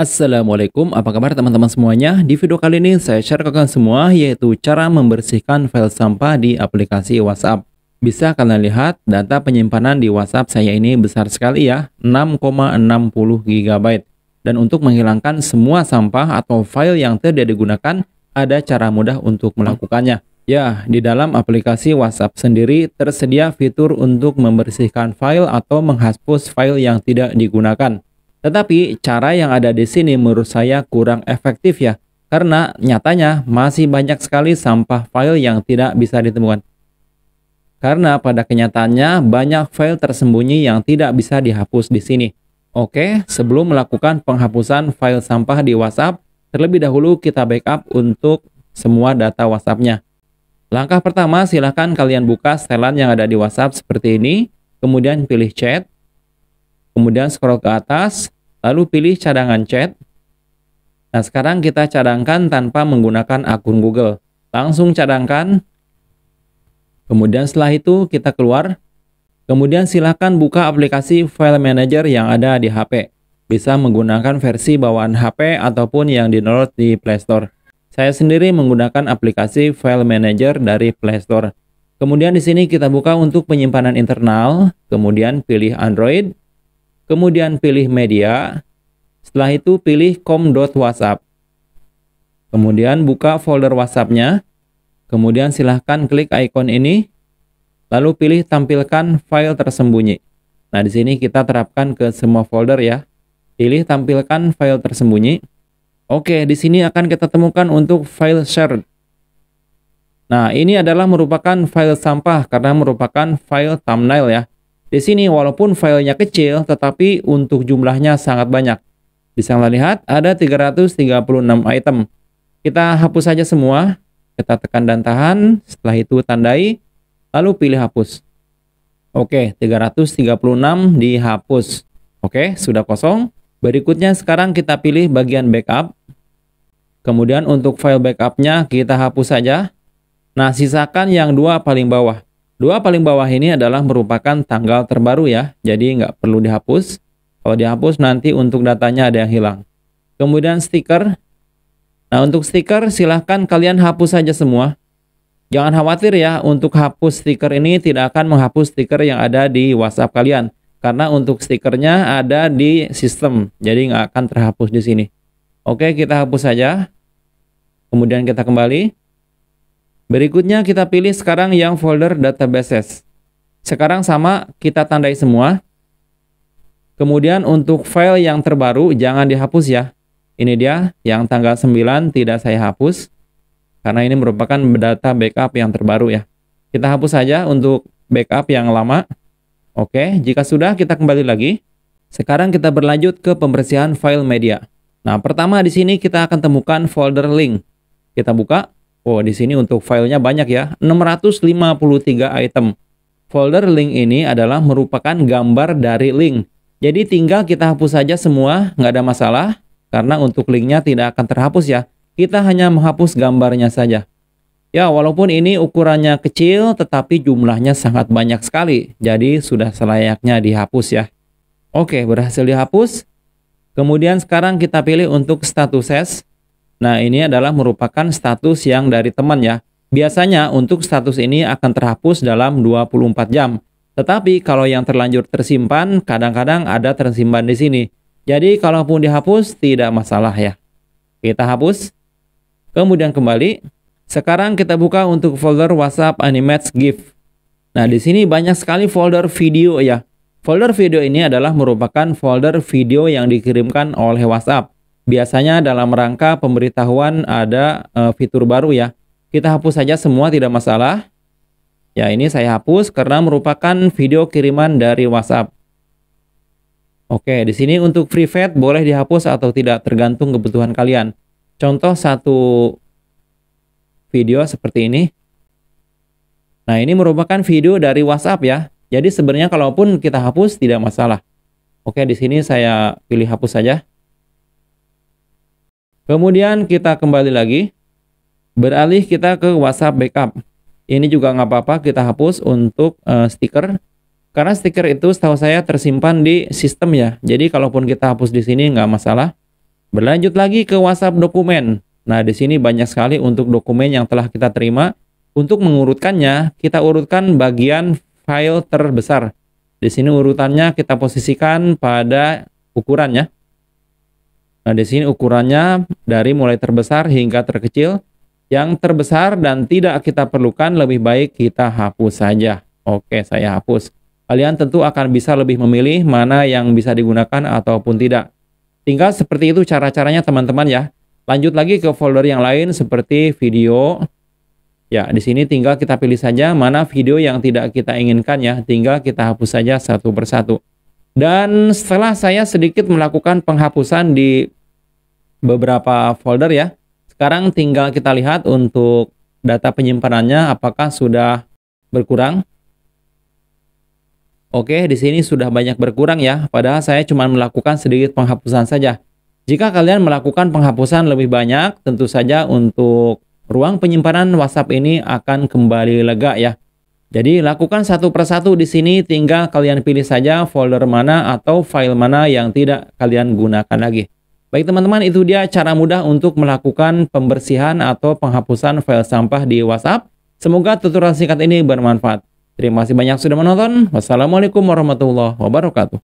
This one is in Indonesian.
Assalamualaikum, apa kabar teman-teman semuanya? Di video kali ini saya share ke kalian semua yaitu cara membersihkan file sampah di aplikasi WhatsApp. Bisa kalian lihat data penyimpanan di WhatsApp saya ini besar sekali ya, 6,60 GB. Dan untuk menghilangkan semua sampah atau file yang tidak digunakan, ada cara mudah untuk melakukannya. Ya, di dalam aplikasi WhatsApp sendiri tersedia fitur untuk membersihkan file atau menghapus file yang tidak digunakan. Tetapi cara yang ada di sini menurut saya kurang efektif ya, karena nyatanya masih banyak sekali sampah file yang tidak bisa ditemukan. Karena pada kenyataannya banyak file tersembunyi yang tidak bisa dihapus di sini. Oke, sebelum melakukan penghapusan file sampah di WhatsApp, terlebih dahulu kita backup untuk semua data WhatsAppnya. Langkah pertama, silahkan kalian buka setelan yang ada di WhatsApp seperti ini, kemudian pilih chat, Kemudian scroll ke atas, lalu pilih cadangan chat. Nah, sekarang kita cadangkan tanpa menggunakan akun Google. Langsung cadangkan. Kemudian setelah itu kita keluar. Kemudian silakan buka aplikasi file manager yang ada di HP. Bisa menggunakan versi bawaan HP ataupun yang di-download di Play Store. Saya sendiri menggunakan aplikasi file manager dari Play Store. Kemudian di sini kita buka untuk penyimpanan internal, kemudian pilih Android, Kemudian pilih media. Setelah itu pilih com.whatsapp. Kemudian buka folder WhatsApp-nya. Kemudian silahkan klik ikon ini. Lalu pilih tampilkan file tersembunyi. Nah, di sini kita terapkan ke semua folder ya. Pilih tampilkan file tersembunyi. Oke, di sini akan kita temukan untuk file share. Nah, ini adalah merupakan file sampah karena merupakan file thumbnail ya. Di sini walaupun filenya kecil tetapi untuk jumlahnya sangat banyak. Bisa kalian lihat ada 336 item. Kita hapus saja semua. Kita tekan dan tahan, setelah itu tandai, lalu pilih hapus. Oke, 336 dihapus. Oke, sudah kosong. Berikutnya sekarang kita pilih bagian backup. Kemudian untuk file backupnya kita hapus saja. Nah, sisakan yang dua paling bawah. Dua paling bawah ini adalah merupakan tanggal terbaru ya, jadi nggak perlu dihapus. Kalau dihapus nanti untuk datanya ada yang hilang. Kemudian stiker. Nah untuk stiker silahkan kalian hapus saja semua. Jangan khawatir ya untuk hapus stiker ini tidak akan menghapus stiker yang ada di WhatsApp kalian. Karena untuk stikernya ada di sistem, jadi nggak akan terhapus di sini. Oke kita hapus saja. Kemudian kita kembali. Berikutnya kita pilih sekarang yang folder databases. Sekarang sama, kita tandai semua. Kemudian untuk file yang terbaru jangan dihapus ya. Ini dia yang tanggal 9 tidak saya hapus karena ini merupakan data backup yang terbaru ya. Kita hapus saja untuk backup yang lama. Oke, jika sudah kita kembali lagi. Sekarang kita berlanjut ke pembersihan file media. Nah, pertama di sini kita akan temukan folder link. Kita buka. Wow, oh, di sini untuk filenya banyak ya, 653 item. Folder link ini adalah merupakan gambar dari link. Jadi tinggal kita hapus saja semua, nggak ada masalah, karena untuk linknya tidak akan terhapus ya. Kita hanya menghapus gambarnya saja. Ya, walaupun ini ukurannya kecil, tetapi jumlahnya sangat banyak sekali. Jadi sudah selayaknya dihapus ya. Oke, berhasil dihapus. Kemudian sekarang kita pilih untuk status Nah, ini adalah merupakan status yang dari teman ya. Biasanya untuk status ini akan terhapus dalam 24 jam. Tetapi kalau yang terlanjur tersimpan, kadang-kadang ada tersimpan di sini. Jadi kalaupun dihapus tidak masalah ya. Kita hapus. Kemudian kembali. Sekarang kita buka untuk folder WhatsApp Animates GIF. Nah, di sini banyak sekali folder video ya. Folder video ini adalah merupakan folder video yang dikirimkan oleh WhatsApp biasanya dalam rangka pemberitahuan ada uh, fitur baru ya. Kita hapus saja semua tidak masalah. Ya, ini saya hapus karena merupakan video kiriman dari WhatsApp. Oke, di sini untuk free private boleh dihapus atau tidak tergantung kebutuhan kalian. Contoh satu video seperti ini. Nah, ini merupakan video dari WhatsApp ya. Jadi sebenarnya kalaupun kita hapus tidak masalah. Oke, di sini saya pilih hapus saja. Kemudian kita kembali lagi. Beralih kita ke WhatsApp backup. Ini juga nggak apa-apa kita hapus untuk uh, stiker. Karena stiker itu setahu saya tersimpan di sistem ya. Jadi kalaupun kita hapus di sini nggak masalah. Berlanjut lagi ke WhatsApp dokumen. Nah, di sini banyak sekali untuk dokumen yang telah kita terima. Untuk mengurutkannya, kita urutkan bagian file terbesar. Di sini urutannya kita posisikan pada ukurannya. Nah, di sini ukurannya dari mulai terbesar hingga terkecil. Yang terbesar dan tidak kita perlukan lebih baik kita hapus saja. Oke, saya hapus. Kalian tentu akan bisa lebih memilih mana yang bisa digunakan ataupun tidak. Tinggal seperti itu cara-caranya teman-teman ya. Lanjut lagi ke folder yang lain seperti video. Ya, di sini tinggal kita pilih saja mana video yang tidak kita inginkan ya. Tinggal kita hapus saja satu persatu. Dan setelah saya sedikit melakukan penghapusan di beberapa folder ya. Sekarang tinggal kita lihat untuk data penyimpanannya apakah sudah berkurang. Oke, di sini sudah banyak berkurang ya, padahal saya cuma melakukan sedikit penghapusan saja. Jika kalian melakukan penghapusan lebih banyak, tentu saja untuk ruang penyimpanan WhatsApp ini akan kembali lega ya. Jadi lakukan satu persatu di sini, tinggal kalian pilih saja folder mana atau file mana yang tidak kalian gunakan lagi. Baik teman-teman, itu dia cara mudah untuk melakukan pembersihan atau penghapusan file sampah di WhatsApp. Semoga tutorial singkat ini bermanfaat. Terima kasih banyak sudah menonton. Wassalamualaikum warahmatullahi wabarakatuh.